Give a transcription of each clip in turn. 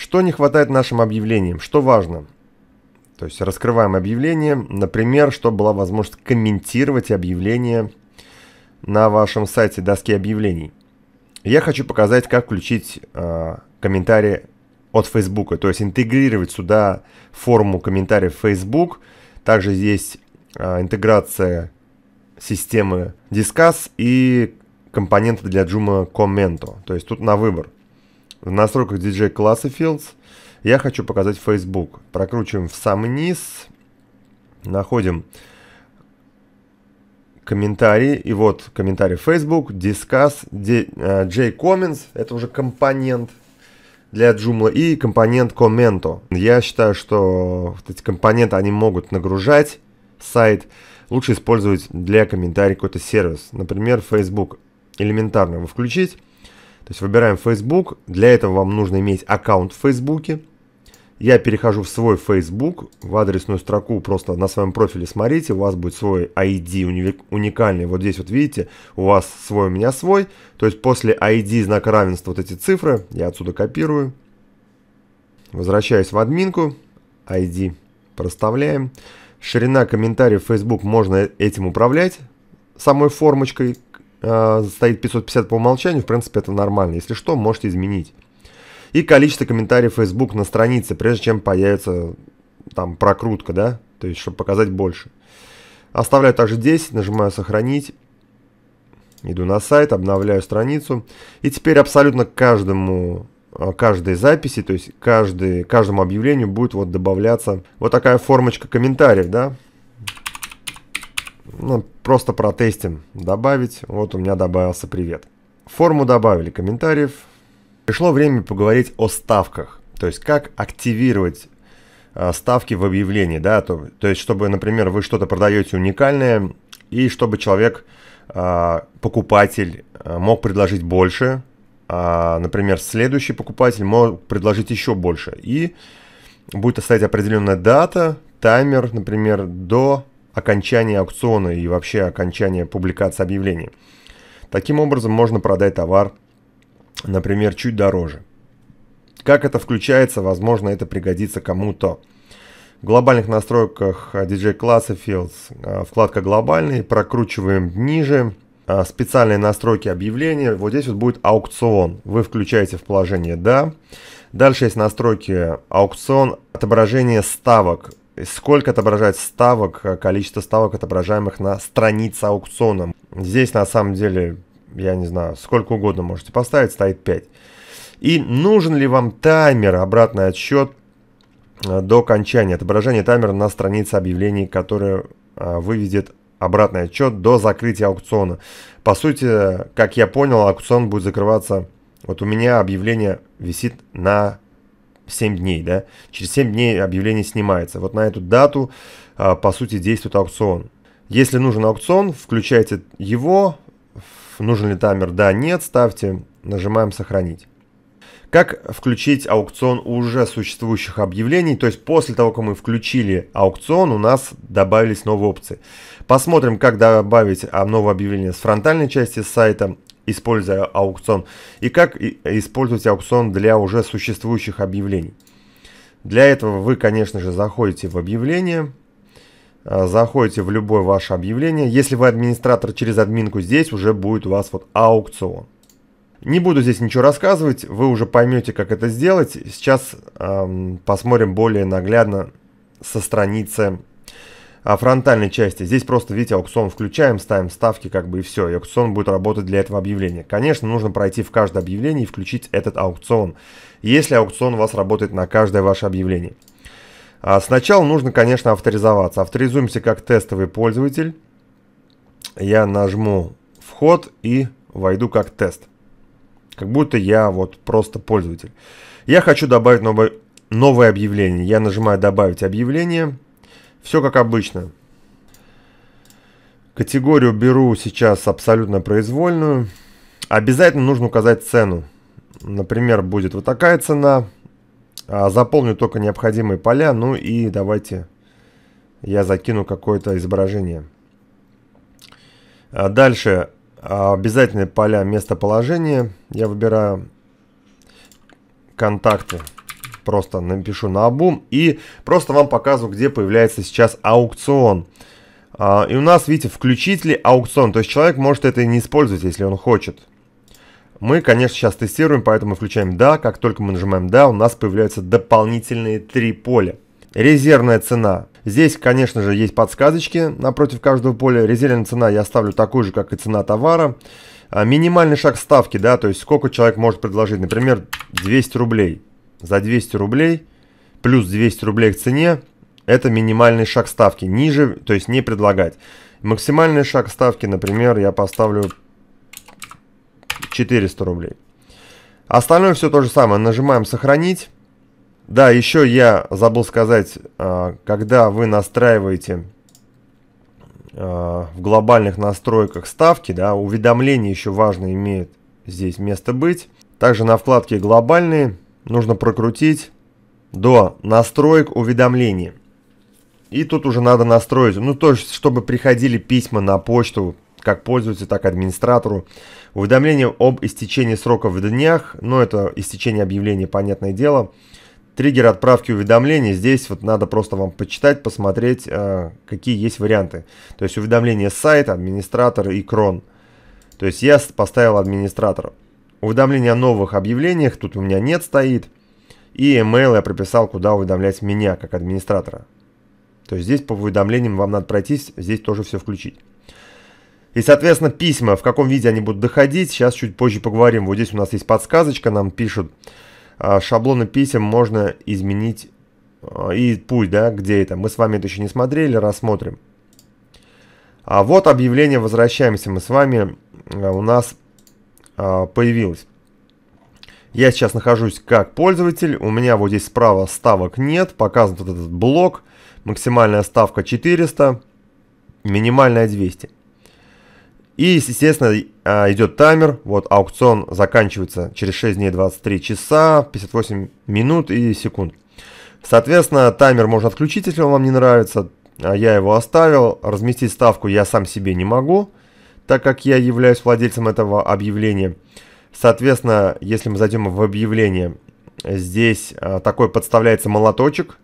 Что не хватает нашим объявлениям? Что важно? То есть раскрываем объявление, например, чтобы была возможность комментировать объявление на вашем сайте доски объявлений. Я хочу показать, как включить э, комментарии от Facebook, то есть интегрировать сюда форму комментариев Facebook. Также есть э, а, интеграция системы Discuss и компонентов для Joomla Commento. То есть тут на выбор. В настройках DJ класса Fields я хочу показать Facebook. Прокручиваем в самый низ, находим комментарии. И вот комментарий Facebook, Discuss, э, J-Comments. Это уже компонент для Joomla и компонент Commento. Я считаю, что вот эти компоненты, они могут нагружать сайт. Лучше использовать для комментариев какой-то сервис. Например, Facebook. Элементарно его включить то есть выбираем Facebook. Для этого вам нужно иметь аккаунт в Facebook. Я перехожу в свой Facebook, в адресную строку, просто на своем профиле смотрите, у вас будет свой ID уникальный. Вот здесь вот видите, у вас свой, у меня свой. То есть после ID знак равенства вот эти цифры, я отсюда копирую. Возвращаюсь в админку, ID проставляем. Ширина комментариев Facebook можно этим управлять, самой формочкой, э, стоит 550 по умолчанию, в принципе, это нормально. Если что, можете изменить. И количество комментариев Facebook на странице, прежде чем появится там прокрутка, да, то есть, чтобы показать больше. Оставляю также 10, нажимаю «Сохранить». Иду на сайт, обновляю страницу. И теперь абсолютно каждому, э, каждой записи, то есть каждый, каждому объявлению будет вот добавляться вот такая формочка комментариев, да ну, просто протестим, добавить, вот у меня добавился привет. Форму добавили комментариев. Пришло время поговорить о ставках, то есть как активировать э, ставки в объявлении, да, то, то есть чтобы, например, вы что-то продаете уникальное, и чтобы человек, э, покупатель, э, мог предложить больше, а, например, следующий покупатель мог предложить еще больше. И будет оставить определенная дата, таймер, например, до окончание аукциона и вообще окончание публикации объявлений. Таким образом можно продать товар, например, чуть дороже. Как это включается, возможно, это пригодится кому-то. В глобальных настройках DJ э, класса э, вкладка «Глобальный», прокручиваем ниже, э, специальные настройки объявления, вот здесь вот будет аукцион. Вы включаете в положение «Да». Дальше есть настройки аукцион, отображение ставок сколько отображать ставок, э, количество ставок, отображаемых на странице аукциона. Здесь на самом деле, я не знаю, сколько угодно можете поставить, стоит 5. И нужен ли вам таймер, обратный отсчет э, до окончания, отображения таймера на странице объявлений, которое э, выведет обратный отчет до закрытия аукциона. По сути, как я понял, аукцион будет закрываться, вот у меня объявление висит на 7 дней, да, через 7 дней объявление снимается. Вот на эту дату, а, по сути, действует аукцион. Если нужен аукцион, включайте его, нужен ли таймер, да, нет, ставьте, нажимаем сохранить. Как включить аукцион уже существующих объявлений, то есть после того, как мы включили аукцион, у нас добавились новые опции. Посмотрим, как добавить а, новое объявление с фронтальной части сайта используя аукцион, и как э, использовать аукцион для уже существующих объявлений. Для этого вы, конечно же, заходите в объявление, э, заходите в любое ваше объявление. Если вы администратор через админку, здесь уже будет у вас вот аукцион. Не буду здесь ничего рассказывать, вы уже поймете, как это сделать. Сейчас эм, посмотрим более наглядно со страницы а фронтальной части. Здесь просто, видите, аукцион включаем, ставим ставки, как бы и все. И аукцион будет работать для этого объявления. Конечно, нужно пройти в каждое объявление и включить этот аукцион. Если аукцион у вас работает на каждое ваше объявление. А сначала нужно, конечно, авторизоваться. Авторизуемся как тестовый пользователь. Я нажму вход и войду как тест. Как будто я вот просто пользователь. Я хочу добавить новое, новое объявление. Я нажимаю добавить объявление. Объявление. Все как обычно. Категорию беру сейчас абсолютно произвольную. Обязательно нужно указать цену. Например, будет вот такая цена. А, заполню только необходимые поля. Ну и давайте я закину какое-то изображение. А, дальше а, обязательные поля местоположения. Я выбираю контакты. Контакты просто напишу на обум и просто вам показываю, где появляется сейчас аукцион. А, и у нас, видите, включители аукцион, то есть человек может это и не использовать, если он хочет. Мы, конечно, сейчас тестируем, поэтому включаем «Да». Как только мы нажимаем «Да», у нас появляются дополнительные три поля. Резервная цена. Здесь, конечно же, есть подсказочки напротив каждого поля. Резервная цена я оставлю такую же, как и цена товара. А, минимальный шаг ставки, да, то есть сколько человек может предложить. Например, 200 рублей за 200 рублей, плюс 200 рублей к цене, это минимальный шаг ставки. Ниже, то есть не предлагать. Максимальный шаг ставки, например, я поставлю 400 рублей. Остальное все то же самое. Нажимаем «Сохранить». Да, еще я забыл сказать, а, когда вы настраиваете а, в глобальных настройках ставки, да, уведомления еще важно имеет здесь место быть. Также на вкладке «Глобальные» нужно прокрутить до настроек уведомлений. И тут уже надо настроить, ну то есть, чтобы приходили письма на почту, как пользователю, так и администратору. Уведомление об истечении срока в днях, но ну, это истечение объявления, понятное дело. Триггер отправки уведомлений, здесь вот надо просто вам почитать, посмотреть, э, какие есть варианты. То есть уведомление сайта, администратор и крон. То есть я поставил администратора. Уведомления о новых объявлениях тут у меня нет стоит. И email я прописал, куда уведомлять меня, как администратора. То есть здесь по уведомлениям вам надо пройтись, здесь тоже все включить. И, соответственно, письма, в каком виде они будут доходить, сейчас чуть позже поговорим. Вот здесь у нас есть подсказочка, нам пишут, а, шаблоны писем можно изменить а, и путь, да, где это. Мы с вами это еще не смотрели, рассмотрим. А вот объявление, возвращаемся мы с вами. А, у нас Э, появилась. Я сейчас нахожусь как пользователь, у меня вот здесь справа ставок нет, показан вот этот блок, максимальная ставка 400, минимальная 200. И, естественно, а, идет таймер, вот аукцион заканчивается через 6 дней 23 часа, 58 минут и секунд. Соответственно, таймер можно отключить, если он вам не нравится, а я его оставил, разместить ставку я сам себе не могу, так как я являюсь владельцем этого объявления. Соответственно, если мы зайдем в объявление, здесь а, такой подставляется молоточек,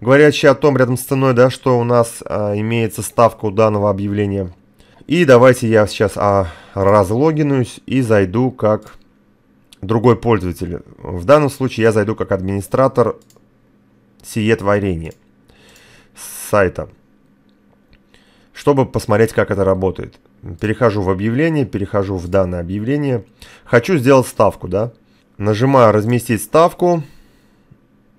говорящий о том рядом с ценой, да, что у нас а, имеется ставка у данного объявления. И давайте я сейчас а, разлогинуюсь и зайду как другой пользователь. В данном случае я зайду как администратор сие творение сайта, чтобы посмотреть, как это работает. Перехожу в объявление, перехожу в данное объявление. Хочу сделать ставку, да? Нажимаю «Разместить ставку».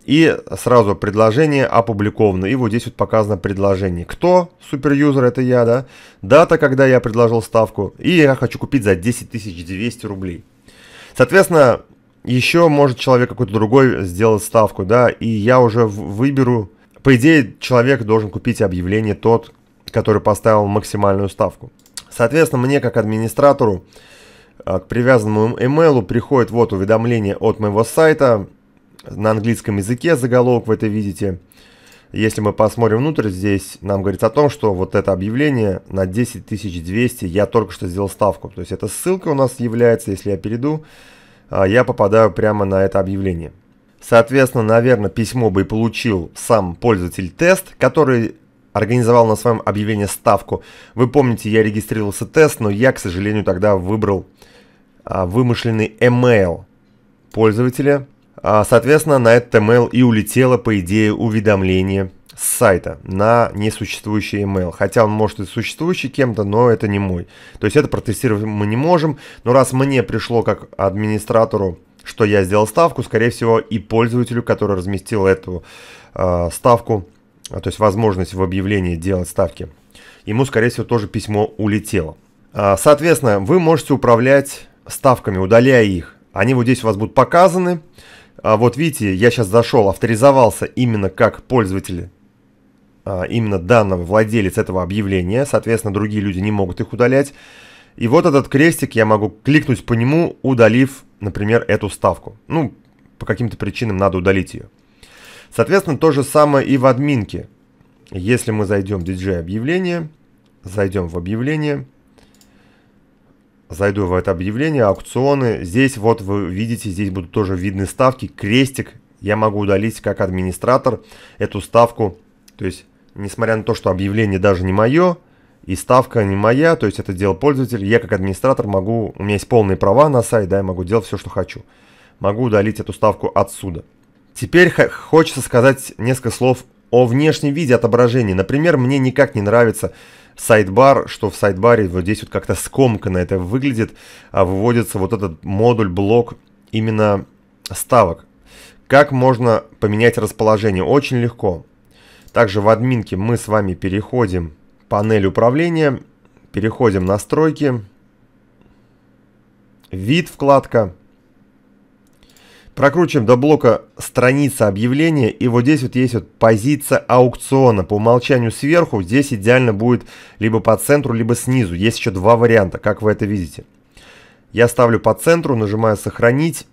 И сразу предложение опубликовано. И вот здесь вот показано предложение. Кто суперюзер? Это я, да? Дата, когда я предложил ставку. И я хочу купить за 10 200 рублей. Соответственно, еще может человек какой-то другой сделать ставку, да? И я уже выберу... По идее, человек должен купить объявление тот, который поставил максимальную ставку. Соответственно, мне как администратору а, к привязанному email приходит вот уведомление от моего сайта на английском языке, заголовок вы это видите. Если мы посмотрим внутрь, здесь нам говорится о том, что вот это объявление на 10200 я только что сделал ставку. То есть эта ссылка у нас является, если я перейду, а, я попадаю прямо на это объявление. Соответственно, наверное, письмо бы и получил сам пользователь тест, который организовал на своем объявлении ставку. Вы помните, я регистрировался тест, но я, к сожалению, тогда выбрал а, вымышленный email пользователя. А, соответственно, на этот email и улетело, по идее, уведомление с сайта на несуществующий email. Хотя он может и существующий кем-то, но это не мой. То есть это протестировать мы не можем. Но раз мне пришло как администратору, что я сделал ставку, скорее всего и пользователю, который разместил эту э, ставку, а, то есть возможность в объявлении делать ставки, ему, скорее всего, тоже письмо улетело. А, соответственно, вы можете управлять ставками, удаляя их. Они вот здесь у вас будут показаны. А, вот видите, я сейчас зашел, авторизовался именно как пользователь именно данного владелец этого объявления. Соответственно, другие люди не могут их удалять. И вот этот крестик я могу кликнуть по нему, удалив, например, эту ставку. Ну, по каким-то причинам надо удалить ее. Соответственно, то же самое и в админке. Если мы зайдем в DJ объявление, зайдем в объявление, зайду в это объявление, аукционы, здесь вот вы видите, здесь будут тоже видны ставки, крестик, я могу удалить как администратор эту ставку, то есть несмотря на то, что объявление даже не мое, и ставка не моя, то есть это делал пользователь, я как администратор могу, у меня есть полные права на сайт, да, я могу делать все, что хочу. Могу удалить эту ставку отсюда. Теперь хочется сказать несколько слов о внешнем виде отображения. Например, мне никак не нравится сайдбар, что в сайдбаре вот здесь вот как-то скомканно это выглядит, а выводится вот этот модуль, блок именно ставок. Как можно поменять расположение? Очень легко. Также в админке мы с вами переходим панель управления, переходим настройки, вид вкладка, Прокручиваем до блока страница объявления и вот здесь вот есть вот позиция аукциона. По умолчанию сверху здесь идеально будет либо по центру, либо снизу. Есть еще два варианта, как вы это видите. Я ставлю по центру, нажимаю сохранить.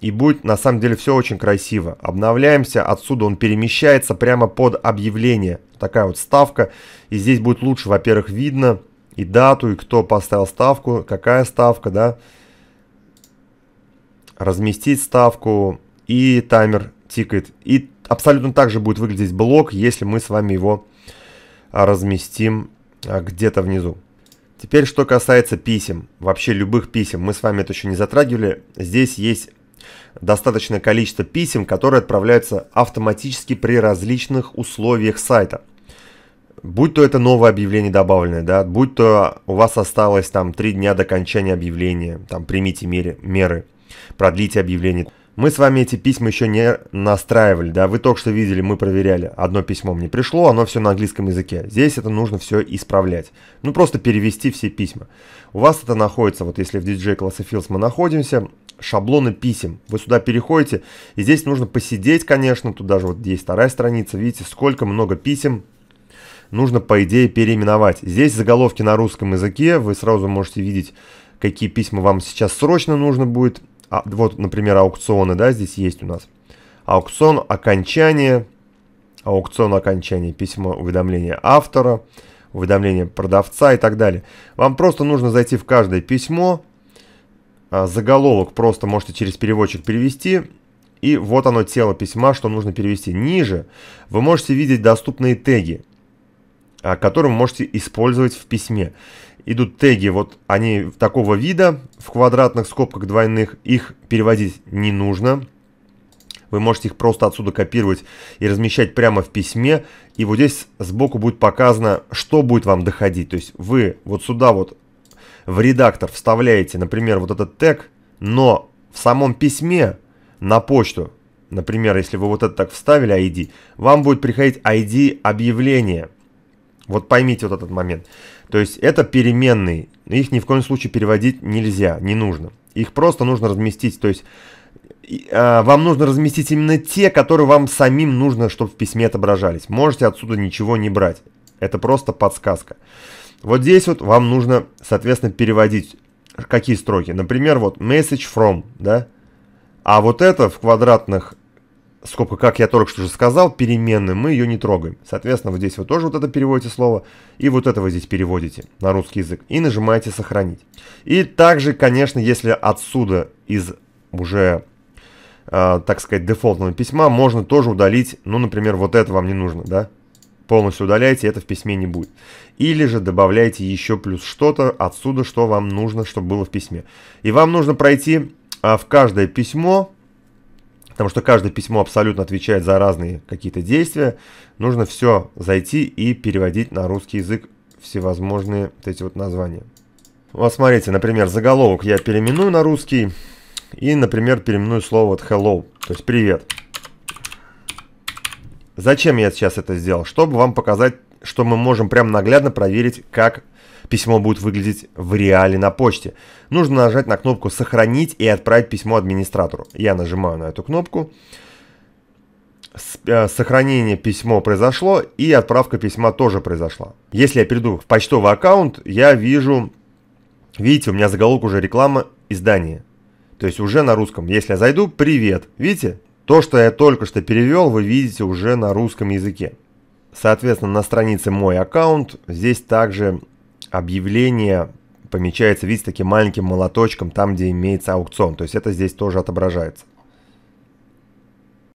И будет на самом деле все очень красиво. Обновляемся, отсюда он перемещается прямо под объявление. Такая вот ставка. И здесь будет лучше, во-первых, видно и дату, и кто поставил ставку, какая ставка, да. Да разместить ставку, и таймер тикает. И абсолютно так же будет выглядеть блок, если мы с вами его а, разместим а, где-то внизу. Теперь, что касается писем, вообще любых писем, мы с вами это еще не затрагивали. Здесь есть достаточное количество писем, которые отправляются автоматически при различных условиях сайта. Будь то это новое объявление добавленное, да, будь то у вас осталось там 3 дня до окончания объявления, там примите меры, меры Продлите объявление. Мы с вами эти письма еще не настраивали, да, вы только что видели, мы проверяли. Одно письмо мне пришло, оно все на английском языке. Здесь это нужно все исправлять. Ну, просто перевести все письма. У вас это находится, вот если в DJ Class Fields мы находимся, шаблоны писем. Вы сюда переходите, и здесь нужно посидеть, конечно, тут даже вот есть вторая страница, видите, сколько много писем нужно, по идее, переименовать. Здесь заголовки на русском языке, вы сразу можете видеть, какие письма вам сейчас срочно нужно будет а, вот, например, аукционы, да, здесь есть у нас. Аукцион окончание, аукцион окончания, письмо уведомление автора, уведомление продавца и так далее. Вам просто нужно зайти в каждое письмо, а, заголовок просто можете через переводчик перевести, и вот оно тело письма, что нужно перевести. Ниже вы можете видеть доступные теги, а, которые вы можете использовать в письме идут теги, вот они такого вида, в квадратных скобках двойных, их переводить не нужно. Вы можете их просто отсюда копировать и размещать прямо в письме. И вот здесь сбоку будет показано, что будет вам доходить. То есть вы вот сюда вот в редактор вставляете, например, вот этот тег, но в самом письме на почту, например, если вы вот это так вставили ID, вам будет приходить ID объявления. Вот поймите вот этот момент. То есть это переменные, их ни в коем случае переводить нельзя, не нужно. Их просто нужно разместить, то есть а, вам нужно разместить именно те, которые вам самим нужно, чтобы в письме отображались. Можете отсюда ничего не брать. Это просто подсказка. Вот здесь вот вам нужно, соответственно, переводить какие строки. Например, вот message from, да? А вот это в квадратных скобка, как я только что же сказал, переменной мы ее не трогаем. Соответственно, вот здесь вы тоже вот это переводите слово, и вот это вы здесь переводите на русский язык, и нажимаете «Сохранить». И также, конечно, если отсюда из уже, э, так сказать, дефолтного письма, можно тоже удалить, ну, например, вот это вам не нужно, да? Полностью удаляете это в письме не будет. Или же добавляете еще плюс что-то отсюда, что вам нужно, чтобы было в письме. И вам нужно пройти э, в каждое письмо, потому что каждое письмо абсолютно отвечает за разные какие-то действия, нужно все зайти и переводить на русский язык всевозможные вот эти вот названия. Вот смотрите, например, заголовок я переименую на русский и, например, переименую слово вот hello, то есть привет. Зачем я сейчас это сделал? Чтобы вам показать, что мы можем прям наглядно проверить, как письмо будет выглядеть в реале на почте. Нужно нажать на кнопку «Сохранить» и отправить письмо администратору. Я нажимаю на эту кнопку. Э, сохранение письма произошло и отправка письма тоже произошла. Если я перейду в почтовый аккаунт, я вижу, видите, у меня заголовок уже реклама издания. То есть уже на русском. Если я зайду, привет. Видите? То, что я только что перевел, вы видите уже на русском языке. Соответственно, на странице «Мой аккаунт» здесь также объявление помечается, видите, таким маленьким молоточком там, где имеется аукцион. То есть это здесь тоже отображается.